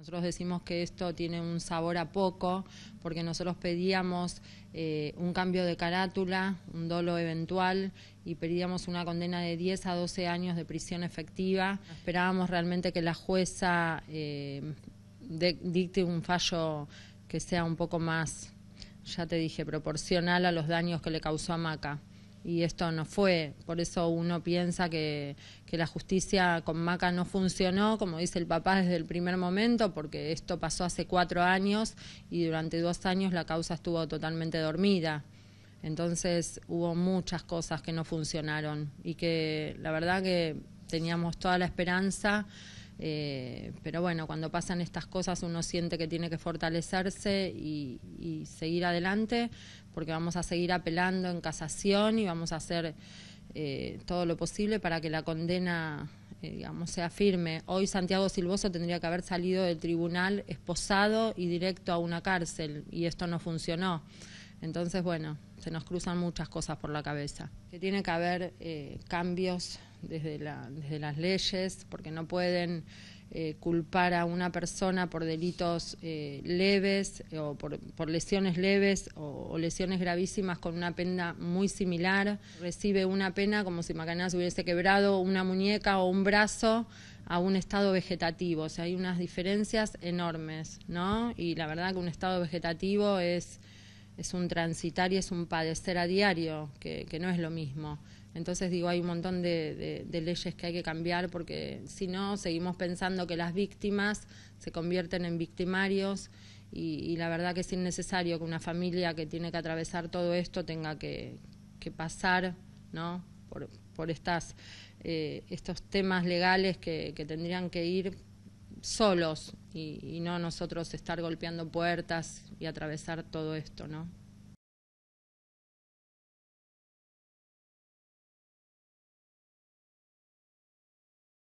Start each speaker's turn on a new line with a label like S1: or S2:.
S1: Nosotros decimos que esto tiene un sabor a poco porque nosotros pedíamos eh, un cambio de carátula, un dolo eventual y pedíamos una condena de 10 a 12 años de prisión efectiva. Esperábamos realmente que la jueza eh, dicte un fallo que sea un poco más, ya te dije, proporcional a los daños que le causó a Maca y esto no fue. Por eso uno piensa que, que, la justicia con Maca no funcionó, como dice el papá desde el primer momento, porque esto pasó hace cuatro años y durante dos años la causa estuvo totalmente dormida. Entonces hubo muchas cosas que no funcionaron y que la verdad que teníamos toda la esperanza. Eh, pero bueno, cuando pasan estas cosas uno siente que tiene que fortalecerse y, y seguir adelante, porque vamos a seguir apelando en casación y vamos a hacer eh, todo lo posible para que la condena eh, digamos, sea firme. Hoy Santiago Silvoso tendría que haber salido del tribunal esposado y directo a una cárcel y esto no funcionó. Entonces, bueno, se nos cruzan muchas cosas por la cabeza. Que tiene que haber eh, cambios desde, desde las leyes, porque no pueden eh, culpar a una persona por delitos eh, leves eh, o por, lesiones leves o, lesiones gravísimas con una pena muy similar. Recibe una pena como si Macanás hubiese quebrado una muñeca o un brazo a un estado vegetativo. O sea, hay unas diferencias enormes, ¿no? Y la verdad que un estado vegetativo es, es un transitar y es un padecer a diario, que no es lo mismo. Entonces digo, hay un montón de, leyes que hay que cambiar porque si no, seguimos pensando que las víctimas se convierten en victimarios y, la verdad que es innecesario que una familia que tiene que atravesar todo esto tenga que, pasar ¿no? por, por estas, eh, estos temas legales que, tendrían que ir solos y, no nosotros estar golpeando puertas y atravesar todo esto. ¿no?